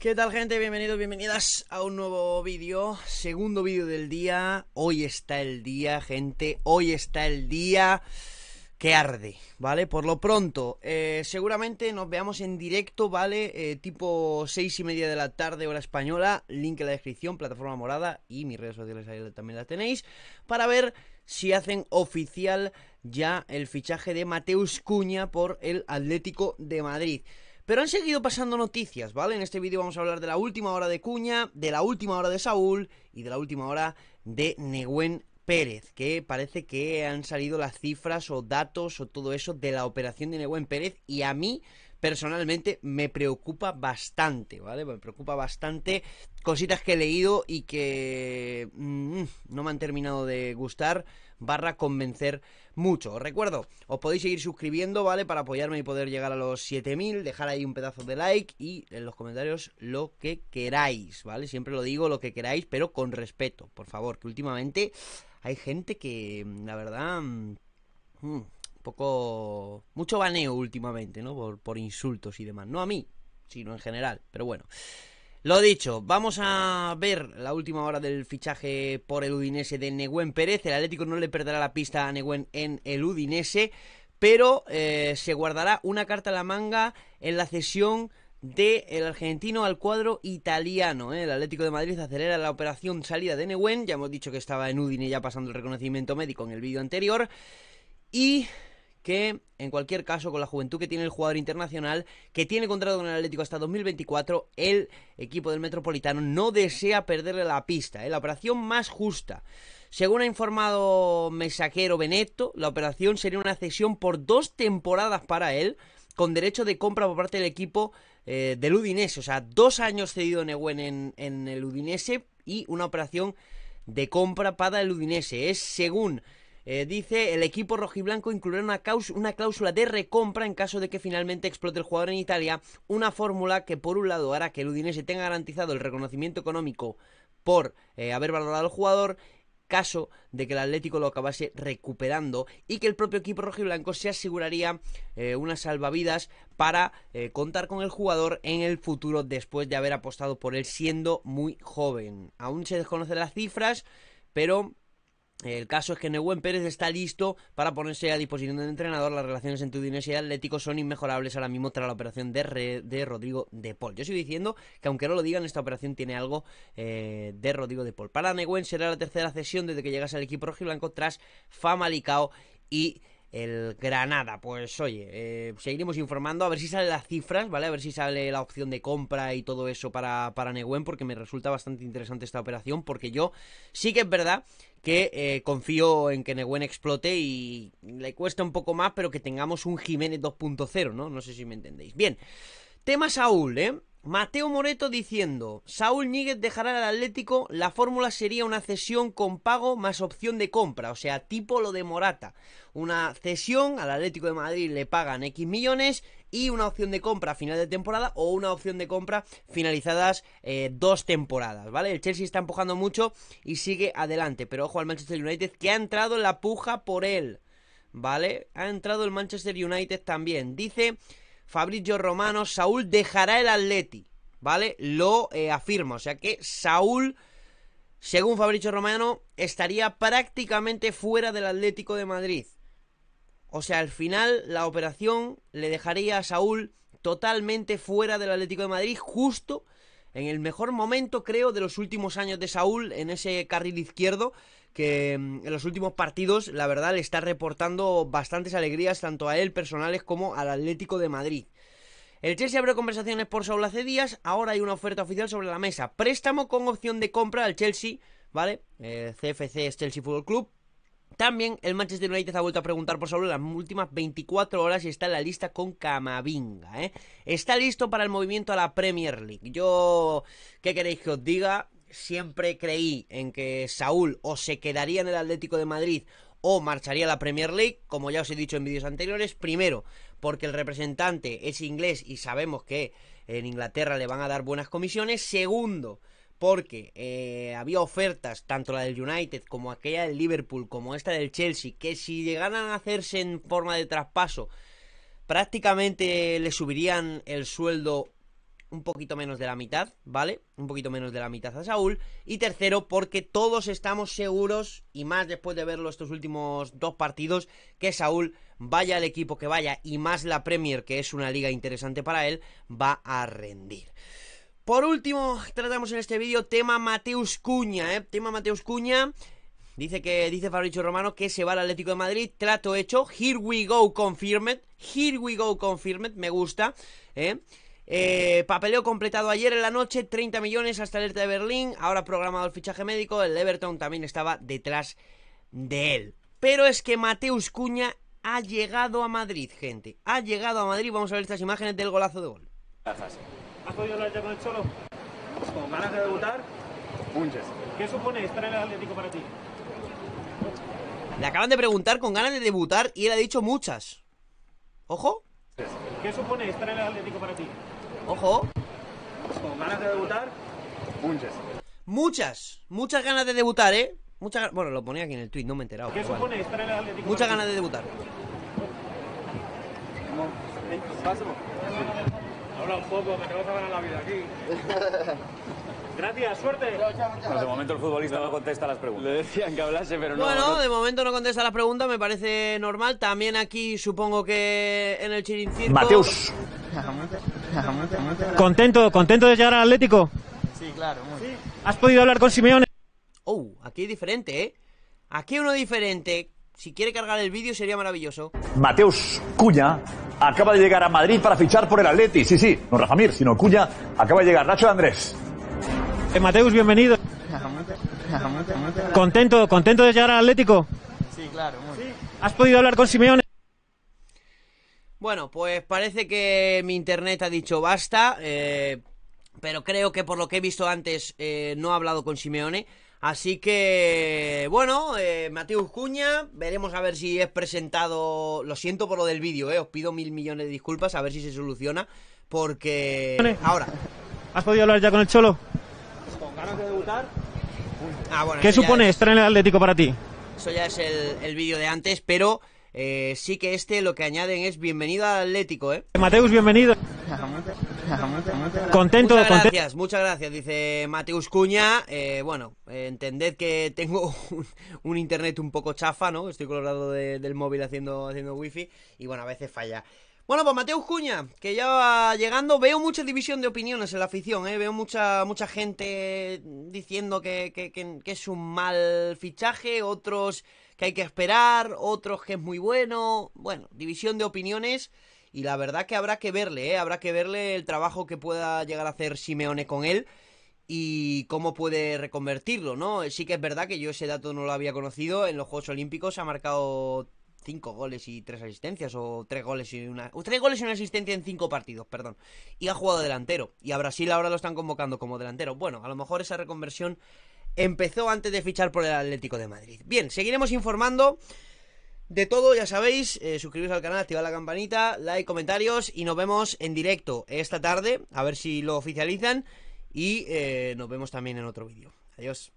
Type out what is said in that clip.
¿Qué tal gente? Bienvenidos, bienvenidas a un nuevo vídeo, segundo vídeo del día. Hoy está el día, gente, hoy está el día que arde, ¿vale? Por lo pronto, eh, seguramente nos veamos en directo, ¿vale? Eh, tipo seis y media de la tarde, hora española, link en la descripción, plataforma morada y mis redes sociales ahí también las tenéis, para ver si hacen oficial ya el fichaje de Mateus Cuña por el Atlético de Madrid. Pero han seguido pasando noticias, ¿vale? En este vídeo vamos a hablar de la última hora de Cuña, de la última hora de Saúl y de la última hora de Neguen Pérez, que parece que han salido las cifras o datos o todo eso de la operación de Nehuen Pérez y a mí personalmente me preocupa bastante, ¿vale? Me preocupa bastante cositas que he leído y que mm, no me han terminado de gustar barra convencer mucho. Os recuerdo, os podéis seguir suscribiendo, ¿vale? Para apoyarme y poder llegar a los 7000, dejar ahí un pedazo de like y en los comentarios lo que queráis, ¿vale? Siempre lo digo, lo que queráis, pero con respeto, por favor, que últimamente hay gente que, mm, la verdad... Mm, poco mucho baneo últimamente, ¿no? Por, insultos y demás, no a mí, sino en general, pero bueno. Lo dicho, vamos a ver la última hora del fichaje por el Udinese de Neguen Pérez. El Atlético no le perderá la pista a Neguen en el Udinese, pero eh, se guardará una carta a la manga en la cesión del argentino al cuadro italiano. ¿eh? El Atlético de Madrid acelera la operación salida de Neguen. Ya hemos dicho que estaba en Udine ya pasando el reconocimiento médico en el vídeo anterior. Y que, en cualquier caso, con la juventud que tiene el jugador internacional, que tiene contrato con el Atlético hasta 2024, el equipo del Metropolitano no desea perderle la pista. ¿eh? La operación más justa. Según ha informado Mesaquero Beneto la operación sería una cesión por dos temporadas para él, con derecho de compra por parte del equipo eh, del Udinese. O sea, dos años cedido en, en el Udinese y una operación de compra para el Udinese. Es según eh, dice, el equipo rojiblanco incluirá una, cláusula de recompra en caso de que finalmente explote el jugador en Italia, una fórmula que por un lado hará que el Udinese tenga garantizado el reconocimiento económico por eh, haber valorado al jugador caso de que el Atlético lo acabase recuperando y que el propio equipo rojiblanco se aseguraría eh, unas salvavidas para contar con el jugador en el futuro después de haber apostado por él siendo muy joven. Aún se desconocen las cifras, pero el caso es que Neuwen Pérez está listo para ponerse a disposición del entrenador. Las relaciones entre Udinese y Atlético son inmejorables ahora mismo tras la operación de, Rodrigo de Paul. Yo sigo diciendo que aunque no lo digan, esta operación tiene algo eh, de Rodrigo de Paul. Para Neuwen será la tercera cesión desde que llegase al equipo rojiblanco tras Fama-Licao y el Granada. Pues oye, eh, seguiremos informando a ver si salen las cifras, ¿vale? A ver si sale la opción de compra y todo eso para, para porque me resulta bastante interesante esta operación, porque yo sí que es verdad que eh, confío en que Neguen explote y le cuesta un poco más, pero que tengamos un Jiménez 2.0, ¿no? No sé si me entendéis. Bien, tema Saúl, ¿eh? Mateo Moreto diciendo, Saúl Níguez dejará al Atlético, la fórmula sería una cesión con pago más opción de compra, o sea, tipo lo de Morata. Una cesión al Atlético de Madrid le pagan X millones y una opción de compra a final de temporada o una opción de compra finalizadas eh, dos temporadas, ¿vale? El Chelsea está empujando mucho y sigue adelante, pero ojo al Manchester United que ha entrado en la puja por él, ¿vale? Ha entrado el Manchester United también. Dice... Fabricio Romano, Saúl dejará el Atleti, ¿vale? Lo eh, afirmo. o sea que Saúl, según Fabricio Romano, estaría prácticamente fuera del Atlético de Madrid. O sea, al final la operación le dejaría a Saúl totalmente fuera del Atlético de Madrid, justo en el mejor momento, creo, de los últimos años de Saúl en ese carril izquierdo, que mm, en los últimos partidos, la verdad, le está reportando bastantes alegrías tanto a él personales como al Atlético de Madrid. El Chelsea abrió conversaciones por Saúl hace días, ahora hay una oferta oficial sobre la mesa. Préstamo con opción de compra al Chelsea, ¿vale? CFC eh, es Chelsea Football Club también el Manchester United ha vuelto a preguntar por Saúl en las últimas 24 horas y está en la lista con Camavinga. ¿eh? Está listo para el movimiento a la Premier League. Yo, ¿qué queréis que os diga? Siempre creí en que Saúl o se quedaría en el Atlético de Madrid o marcharía a la Premier League, como ya os he dicho en vídeos anteriores, primero porque el representante es inglés y sabemos que en Inglaterra le van a dar buenas comisiones, segundo porque eh, había ofertas, tanto la del United como aquella del Liverpool, como esta del Chelsea, que si llegaran a hacerse en forma de traspaso, prácticamente le subirían el sueldo un poquito menos de la mitad, ¿vale? Un poquito menos de la mitad a Saúl. Y tercero, porque todos estamos seguros, y más después de verlo estos últimos dos partidos, que Saúl, vaya al equipo que vaya, y más la Premier, que es una liga interesante para él, va a rendir. Por último, tratamos en este vídeo tema Mateus Cuña, ¿eh? Tema Mateus Cuña. Dice que dice Fabricio Romano que se va al Atlético de Madrid, trato hecho. Here we go confirmed. Here we go confirmed, me gusta, ¿eh? eh papeleo completado ayer en la noche, 30 millones hasta el de Berlín, ahora programado el fichaje médico, el Everton también estaba detrás de él. Pero es que Mateus Cuña ha llegado a Madrid, gente, ha llegado a Madrid, vamos a ver estas imágenes del golazo de gol. ¿Has podido hablar ya con ganas de debutar? Muchas. ¿Qué supone estar en el Atlético para ti? Le acaban de preguntar con ganas de debutar y él ha dicho muchas. Ojo. ¿Qué supone estar en el Atlético para ti? Ojo. ¿Con ganas de debutar? Muchas. Muchas. Muchas ganas de debutar, ¿eh? Muchas, bueno, lo ponía aquí en el tweet, no me he enterado. ¿Qué supone estar en el Atlético Muchas ganas de debutar. ¿Cómo? un poco, que vas a ganar la vida aquí. Gracias, suerte. de momento el futbolista no. contesta las preguntas. Le decían que hablase, pero no. Bueno, de momento no contesta las preguntas, me parece normal. También aquí supongo que en el chirincito. Mateus. contento, contento de llegar al Atlético. Sí, claro. ¿Has podido hablar con Simeone? Oh, aquí diferente, ¿eh? Aquí uno diferente. Si quiere cargar el vídeo sería maravilloso. Mateus Cuña acaba de llegar a Madrid para fichar por el Atleti. Sí, sí, no Rafa Mir, sino Cuya acaba de llegar. Nacho Andrés. Eh, Mateus, bienvenido. ¿Contento, contento de llegar al Atlético? Sí, claro. ¿Has podido hablar con Simeone? Bueno, pues parece que mi internet ha dicho basta, eh, pero creo que por lo que he visto antes eh, no ha hablado con Simeone. Así que, bueno, eh, Mateus Cuña, veremos a ver si es presentado. Lo siento por lo del vídeo, eh, os pido mil millones de disculpas, a ver si se soluciona, porque. Ahora. ¿Has podido hablar ya con el Cholo? Con ganas de debutar. Ah, ¿Qué supone estar en el Atlético para ti? Eso ya es el, el vídeo de antes, pero eh, sí que este lo que añaden es bienvenido al Atlético, ¿eh? Mateus, bienvenido. Contento, muchas gracias, muchas gracias, dice Mateus Cuña. Eh, bueno, eh, entended que tengo un, internet un poco chafa, ¿no? Estoy colorado del móvil haciendo, haciendo wifi y bueno, a veces falla. Bueno, pues Mateus Cuña, que ya va llegando, veo mucha división de opiniones en la afición, ¿eh? veo mucha, mucha gente diciendo que, que es un mal fichaje, otros que hay que esperar, otros que es muy bueno, bueno, división de opiniones y la verdad que habrá que verle, ¿eh? habrá que verle el trabajo que pueda llegar a hacer Simeone con él y cómo puede reconvertirlo, ¿no? Sí que es verdad que yo ese dato no lo había conocido. En los Juegos Olímpicos ha marcado cinco goles y tres asistencias o tres goles y una tres goles y una asistencia en cinco partidos, perdón. Y ha jugado delantero y a Brasil ahora lo están convocando como delantero. Bueno, a lo mejor esa reconversión empezó antes de fichar por el Atlético de Madrid. Bien, seguiremos informando. De todo, ya sabéis, eh, suscribiros al canal, activad la campanita, like, comentarios y nos vemos en directo esta tarde, a ver si lo oficializan y eh, nos vemos también en otro vídeo. Adiós.